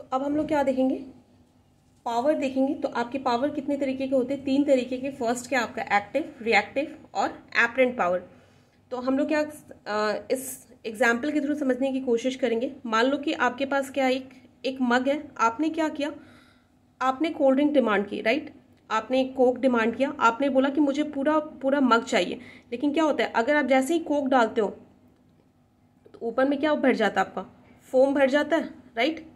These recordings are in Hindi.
तो अब हम लोग क्या देखेंगे पावर देखेंगे तो आपके पावर कितने तरीके के होते हैं तीन तरीके के फर्स्ट क्या आपका एक्टिव रिएक्टिव और एपरेंट पावर तो हम लोग क्या इस एग्जाम्पल के थ्रू समझने की कोशिश करेंगे मान लो कि आपके पास क्या एक एक मग है आपने क्या किया आपने कोल्ड ड्रिंक डिमांड की राइट आपने कोक डिमांड किया आपने बोला कि मुझे पूरा पूरा मग चाहिए लेकिन क्या होता है अगर आप जैसे ही कोक डालते हो तो ऊपर में क्या भर जाता है आपका फोम भर जाता है राइट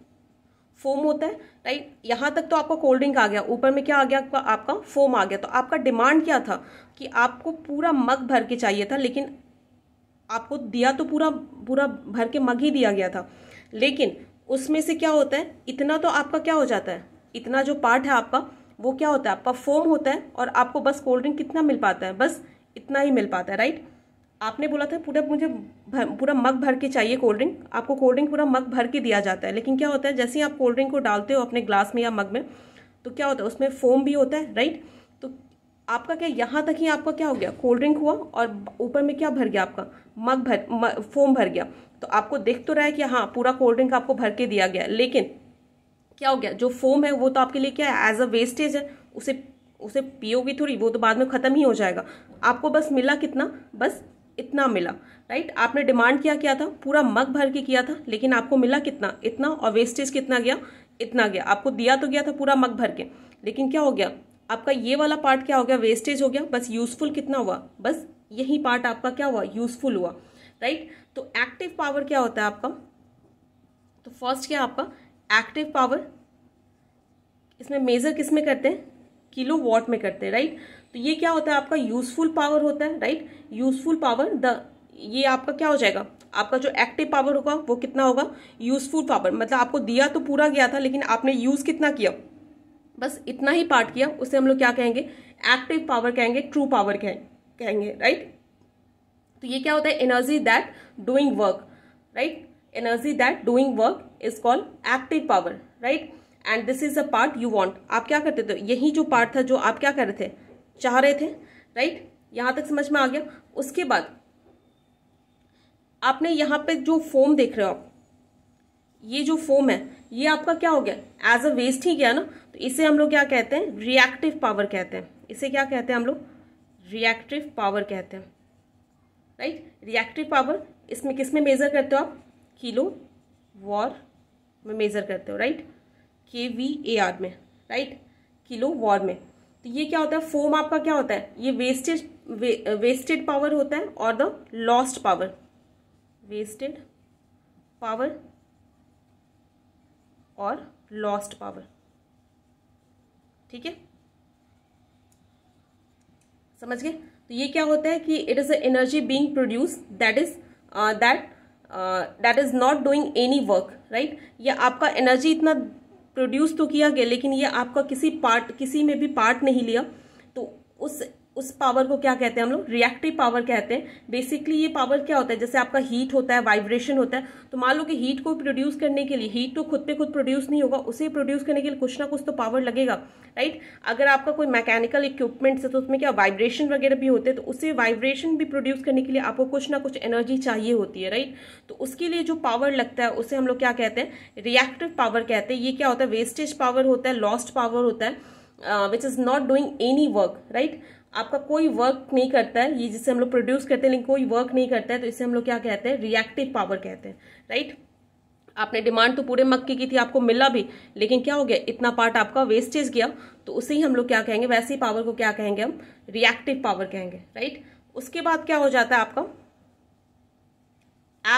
फोम होता है राइट यहाँ तक तो आपका कोल्ड ड्रिंक आ गया ऊपर में क्या आ गया आपका आपका फोम आ गया तो आपका डिमांड क्या था कि आपको पूरा मग भर के चाहिए था लेकिन आपको दिया तो पूरा पूरा भर के मग ही दिया गया था लेकिन उसमें से क्या होता है इतना तो आपका क्या हो जाता है इतना जो पार्ट है आपका वो क्या होता है आपका फोम होता है और आपको बस कोल्ड ड्रिंक कितना मिल पाता है बस इतना ही मिल पाता है राइट आपने बोला था पूरा मुझे पूरा मग भर के चाहिए कोल्ड ड्रिंक आपको कोल्ड ड्रिंक पूरा मग भर के दिया जाता है लेकिन क्या होता है जैसे ही आप कोल्ड ड्रिंक को डालते हो अपने ग्लास में या मग में तो क्या होता है उसमें फोम भी होता है राइट तो आपका क्या यहाँ तक ही आपका क्या हो गया कोल्ड ड्रिंक हुआ और ऊपर में क्या भर गया आपका मग भर म, फोम भर गया तो आपको देख तो रहा है कि हाँ पूरा कोल्ड ड्रिंक आपको भर के दिया गया लेकिन क्या हो गया जो फोम है वो तो आपके लिए क्या है एज अ वेस्टेज है उसे उसे पियोगी थोड़ी वो तो बाद में ख़त्म ही हो जाएगा आपको बस मिला कितना बस इतना मिला राइट आपने डिमांड क्या किया था पूरा मग भर के किया था लेकिन आपको मिला कितना इतना और वेस्टेज कितना गया इतना गया आपको दिया तो गया था पूरा मग भर के लेकिन क्या हो गया आपका ये वाला पार्ट क्या हो गया वेस्टेज हो गया बस यूजफुल कितना हुआ बस यही पार्ट आपका क्या हुआ यूजफुल हुआ राइट तो एक्टिव पावर क्या होता है आपका तो फर्स्ट क्या आपका एक्टिव पावर इसमें मेजर किसमें करते हैं किलो वॉट में करते हैं राइट तो ये क्या होता है आपका यूजफुल पावर होता है राइट यूजफुल पावर द ये आपका क्या हो जाएगा आपका जो एक्टिव पावर होगा वो कितना होगा यूजफुल पावर मतलब आपको दिया तो पूरा गया था लेकिन आपने यूज कितना किया बस इतना ही पार्ट किया उसे हम लोग क्या कहेंगे एक्टिव पावर कहेंगे ट्रू पावर कहेंगे राइट तो ये क्या होता है energy that doing work right energy that doing work is called active power right and this is a part you want आप क्या करते थे यही जो पार्ट था जो आप क्या कर रहे थे चाह रहे थे राइट right? यहां तक समझ में आ गया उसके बाद आपने यहाँ पे जो फोम देख रहे हो आप ये जो फोम है ये आपका क्या हो गया एज अ वेस्ट ही गया ना तो इसे हम लोग क्या कहते हैं रिएक्टिव पावर कहते हैं इसे क्या कहते हैं हम लोग रिएक्टिव पावर कहते हैं राइट रिएक्टिव पावर इसमें किस में मेज़र करते हो आप किलो वॉर में मेज़र करते हो right K V A R में राइट किलो वॉर में तो ये क्या होता है फोम आपका क्या होता है ये वेस्टेज वे, वेस्टेड पावर होता है और the lost power wasted power और लॉस्ट पावर ठीक है समझ गए तो ये क्या होता है कि it is a energy being produce that is that that is not doing any work right या आपका एनर्जी इतना प्रोड्यूस तो किया गया लेकिन ये आपका किसी पार्ट किसी में भी पार्ट नहीं लिया तो उस उस पावर को क्या कहते हैं हम लोग रिएक्टिव पावर कहते हैं बेसिकली ये पावर क्या होता है जैसे आपका हीट होता है वाइब्रेशन होता है तो मान लो कि हीट को प्रोड्यूस करने के लिए हीट तो खुद पे खुद प्रोड्यूस नहीं होगा उसे प्रोड्यूस करने के लिए कुछ ना कुछ तो पावर लगेगा राइट अगर आपका कोई मैकेनिकल इक्विपमेंट है तो उसमें क्या वाइब्रेशन वगैरह भी होते हैं तो उसे वाइब्रेशन भी प्रोड्यूस करने के लिए आपको कुछ ना कुछ एनर्जी चाहिए होती है राइट तो उसके लिए जो पावर लगता है उसे हम लोग क्या कहते हैं रिएक्टिव पावर कहते हैं ये क्या होता है वेस्टेज पावर होता है लॉस्ट पावर होता है which is not doing any work right आपका कोई वर्क नहीं करता है ये जिसे हम लोग प्रोड्यूस करते हैं लेकिन कोई वर्क नहीं करता है तो इसे हम लोग क्या कहते हैं रिएक्टिव पावर कहते हैं राइट आपने डिमांड तो पूरे मक्के की थी आपको मिला भी लेकिन क्या हो गया इतना पार्ट आपका वेस्टेज गया तो उसे ही हम लोग क्या कहेंगे वैसे ही पावर को क्या कहेंगे हम रिएक्टिव पावर कहेंगे राइट उसके बाद क्या हो जाता है आपका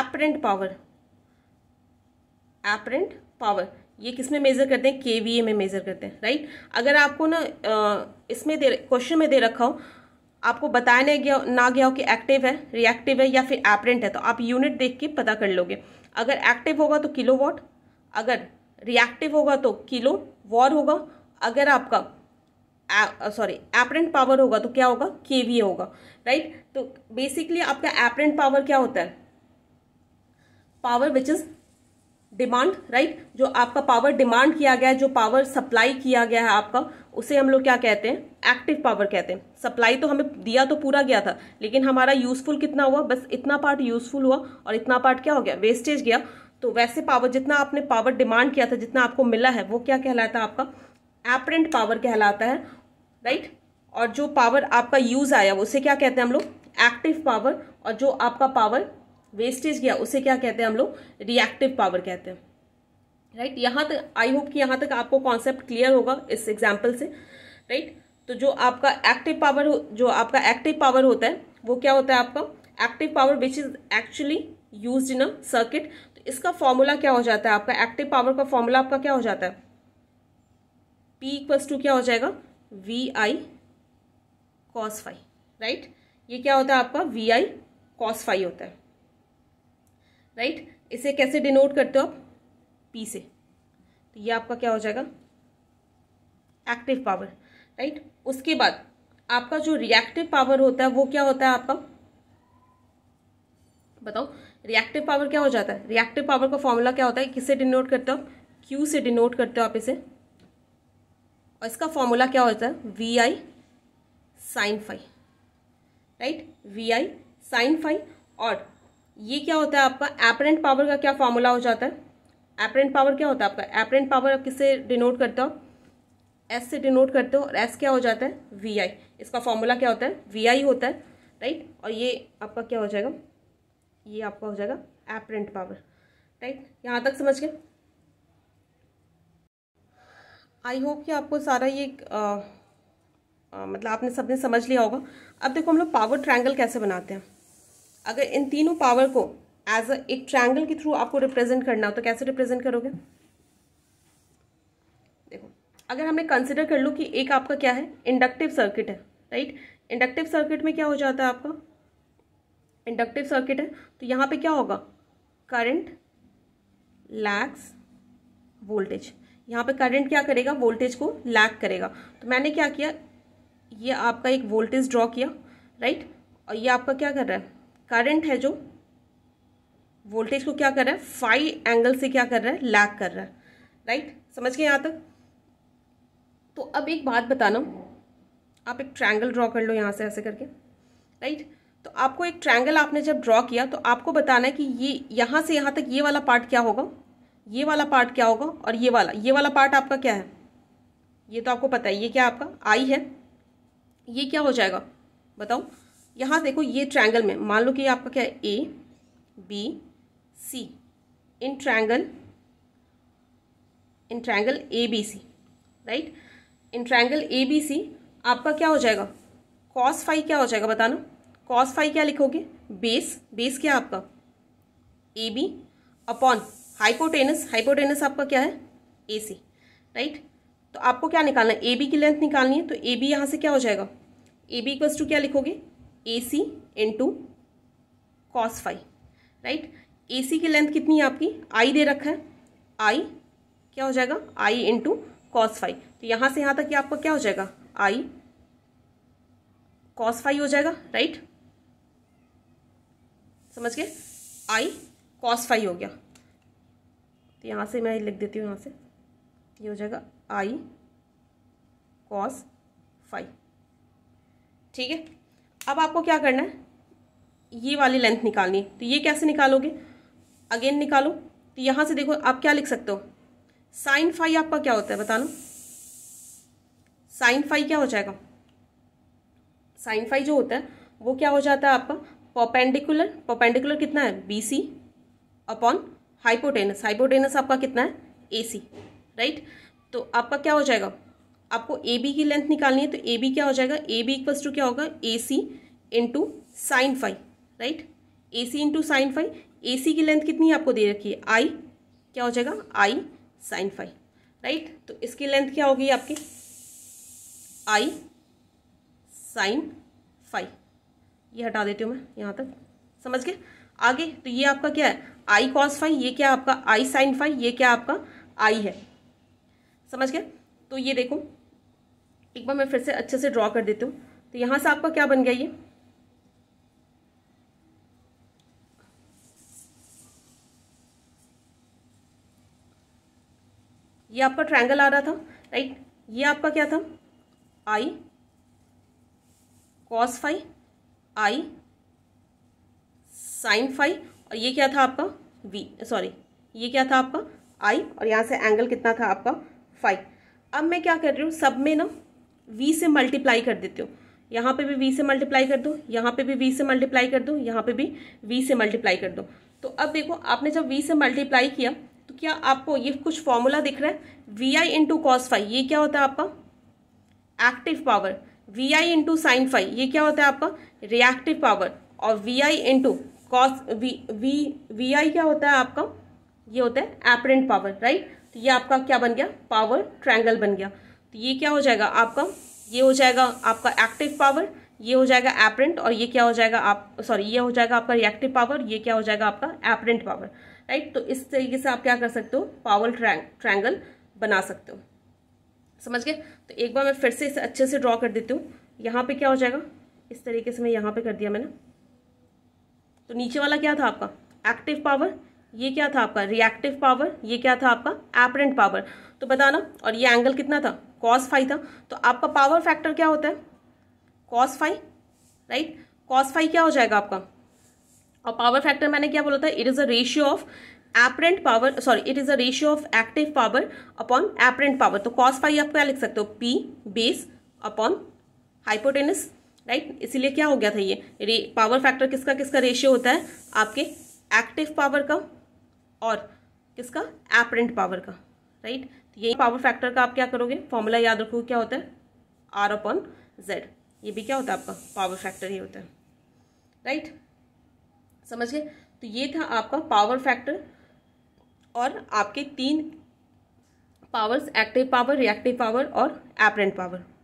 एपरेंट पावर एपरेंट पावर ये किस में मेज़र करते हैं के में मेज़र करते हैं राइट अगर आपको ना इसमें दे क्वेश्चन में दे रखा हो आपको बताया नहीं गया ना गया हो कि एक्टिव है रिएक्टिव है या फिर एपरेंट है तो आप यूनिट देख के पता कर लोगे अगर एक्टिव होगा तो किलो वॉट अगर रिएक्टिव होगा तो किलो वॉर होगा अगर आपका सॉरी एपरेंट पावर होगा तो क्या होगा केवीए होगा राइट तो बेसिकली आपका एपरेंट पावर क्या होता है power which is demand right जो आपका पावर डिमांड किया गया है जो पावर सप्लाई किया गया है आपका उसे हम लोग क्या कहते हैं एक्टिव पावर कहते हैं सप्लाई तो हमें दिया तो पूरा गया था लेकिन हमारा यूजफुल कितना हुआ बस इतना पार्ट यूजफुल हुआ और इतना पार्ट क्या हो गया वेस्टेज गया तो वैसे पावर जितना आपने पावर डिमांड किया था जितना आपको मिला है वो क्या कहलाता है आपका एपरेंट पावर कहलाता है राइट और जो पावर आपका यूज आया उसे क्या कहते हैं हम लोग एक्टिव पावर और जो आपका पावर वेस्टेज गया उसे क्या कहते हैं हम लोग रिएक्टिव पावर कहते हैं राइट right? तक आई होप कि यहां तक आपको कॉन्सेप्ट क्लियर होगा इस एग्जाम्पल से राइट right? तो जो आपका एक्टिव पावर जो आपका एक्टिव पावर होता है वो क्या होता है आपका active power which is actually use in a circuit तो इसका फॉर्मूला क्या हो जाता है आपका एक्टिव पावर का फॉर्मूला आपका क्या हो जाता है पी इक्वल्स टू क्या हो जाएगा V I cos five right ये क्या होता है आपका वी आई कॉस फाइव होता है राइट इसे कैसे डिनोट करते हो आप पी से तो ये आपका क्या हो जाएगा एक्टिव पावर राइट उसके बाद आपका जो रिएक्टिव पावर होता है वो क्या होता है आपका बताओ रिएक्टिव पावर क्या हो जाता है रिएक्टिव पावर का फॉर्मूला क्या होता है किससे डिनोट करते हो आप क्यू से डिनोट करते हो आप इसे और इसका फॉर्मूला क्या होता है V I sine five right V I sine five और ये क्या होता है आपका एपरेंट पावर का क्या फॉर्मूला हो जाता है एपरेंट पावर क्या होता है आपका एपरेंट पावर आप किससे डिनोट करते हो एस से डिनोट करते हो और एस क्या हो जाता है वी आई इसका फॉर्मूला क्या होता है वी आई होता है राइट और ये आपका क्या हो जाएगा ये आपका हो जाएगा एपरेंट पावर राइट यहाँ तक समझ गए आई होप कि आपको सारा ये आ, आ, मतलब आपने सबने समझ लिया होगा अब देखो हम लोग पावर ट्रायंगल कैसे बनाते हैं अगर इन तीनों पावर को एज अ एक ट्रायंगल के थ्रू आपको रिप्रेजेंट करना हो तो कैसे रिप्रेजेंट करोगे देखो अगर हमने कंसिडर कर लो कि एक आपका क्या है इंडक्टिव सर्किट है राइट इंडक्टिव सर्किट में क्या हो जाता है आपका इंडक्टिव सर्किट है तो यहाँ पे क्या होगा करंट लैक्स वोल्टेज यहाँ पे करंट क्या करेगा वोल्टेज को लैक करेगा तो मैंने क्या किया ये आपका एक वोल्टेज ड्रॉ किया राइट और ये आपका क्या कर रहा है करंट है जो वोल्टेज को क्या कर रहा है फाइव एंगल से क्या कर रहा है लैक कर रहा है राइट समझ गए यहाँ तक तो अब एक बात बताना आप एक ट्रायंगल ड्रॉ कर लो यहाँ से ऐसे करके राइट तो आपको एक ट्रायंगल आपने जब ड्रॉ किया तो आपको बताना है कि ये यहाँ से यहाँ तक ये वाला पार्ट क्या होगा ये वाला पार्ट क्या होगा और ये वाला ये वाला पार्ट आपका क्या है ये तो आपको पता है ये क्या आपका आई है ये क्या हो जाएगा बताओ यहाँ देखो ये ट्रायंगल में मान लो कि आपका क्या है A B C in triangle in triangle A B C right in triangle A B C आपका क्या हो जाएगा कॉस फाइव क्या हो जाएगा बताना कॉस फाइव क्या लिखोगे बेस बेस क्या आपका A B upon hypotenuse hypotenuse आपका क्या है ए सी राइट तो आपको क्या निकालना है ए बी की लेंथ निकालनी है तो ए बी यहाँ से क्या हो जाएगा ए बी इक्वल्स टू क्या लिखोगे A C into cos five right A C की लेंथ कितनी है आपकी आई दे रखा है आई क्या हो जाएगा आई इंटू कॉस फाइव तो यहाँ से यहाँ तक ये आपका क्या हो जाएगा आई कॉस फाइव हो जाएगा राइट समझ गए आई कॉस फाइव हो गया तो यहाँ से मैं लिख देती हूँ यहाँ से ये हो जाएगा आई कॉस फाइव ठीक है अब आपको क्या करना है ये वाली लेंथ निकालनी है तो ये कैसे निकालोगे अगेन निकालो तो यहाँ से देखो आप क्या लिख सकते हो साइन फाई आपका क्या होता है बता लो साइन फाई क्या हो जाएगा साइन फाई जो होता है वो क्या हो जाता है आपका पोपेंडिकुलर पोपेंडिकुलर कितना है B C upon hypotenuse hypotenuse आपका कितना है ए सी राइट तो आपका क्या हो जाएगा आपको ए बी की लेंथ निकालनी है तो ए बी क्या हो जाएगा ए बी इक्वल्स टू क्या होगा A C into sine five right A C into sine five A C की लेंथ कितनी आपको दे रखी है आई क्या हो जाएगा आई साइन फाइव राइट तो इसकी लेंथ क्या होगी आपकी आई साइन फाइव ये हटा देती हूँ मैं यहाँ तक समझ गए आगे तो ये आपका क्या है आई कॉस फाइव ये क्या आपका आई साइन फाइव ये क्या आपका आई है समझ गए तो ये देखो एक बार मैं फिर से अच्छे से ड्रॉ कर देती हूँ तो यहाँ से आपका क्या बन गया ये ये आपका ट्रायंगल आ रहा था राइट ये आपका क्या था I cos five I sine five और ये क्या था आपका वी सॉरी ये क्या था आपका आई और यहाँ से एंगल कितना था आपका फाइव अब मैं क्या कर रही हूँ सब में ना वी से मल्टीप्लाई कर देते हो यहाँ पे भी वी से मल्टीप्लाई कर दो यहाँ पे भी वी से मल्टीप्लाई कर दो यहाँ पे भी वी से मल्टीप्लाई कर दो तो अब देखो आपने जब वी से मल्टीप्लाई किया तो क्या आपको ये कुछ फॉर्मूला दिख रहा है V I into cos five ये क्या होता है आपका active power V I into sine five ये क्या होता है आपका रिएक्टिव पावर और V I into cos V V V I क्या होता है आपका ये होता है एपरेंट पावर राइट तो ये आपका क्या बन गया पावर ट्रैंगल बन गया तो ये क्या हो जाएगा आपका ये हो जाएगा आपका एक्टिव पावर ये हो जाएगा एपरेंट और ये क्या हो जाएगा आप सॉरी ये हो जाएगा आपका रिएक्टिव पावर ये क्या हो जाएगा आपका एपरेंट पावर राइट तो इस तरीके से आप क्या कर सकते हो पावर ट्रैंग ट्रैंगल बना सकते हो समझ गए तो एक बार मैं फिर से इसे अच्छे से ड्रॉ कर देती हूँ यहाँ पे क्या हो जाएगा इस तरीके से मैं यहाँ पे कर दिया मैंने तो नीचे वाला क्या था आपका एक्टिव पावर ये क्या था आपका रिएक्टिव पावर ये क्या था आपका एपरेंट पावर तो बताना और ये एंगल कितना था कॉस फाइव था तो आपका पावर फैक्टर क्या होता है cos five right cos five क्या हो जाएगा आपका और पावर फैक्टर मैंने क्या बोला था it is a ratio of apparent power sorry it is a ratio of active power upon apparent power तो कॉस फाइव आप क्या लिख सकते हो P base upon hypotenuse right इसीलिए क्या हो गया था ये पावर फैक्टर किसका किसका रेशियो होता है आपके एक्टिव पावर का और किसका एपरेंट पावर का राइट तो यही पावर फैक्टर का आप क्या करोगे फॉर्मूला याद रखोगे क्या होता है आर अपॉन जेड ये भी क्या होता है आपका पावर फैक्टर ही होता है राइट समझ गए तो ये था आपका पावर फैक्टर और आपके तीन powers active power reactive power और एपरेंट पावर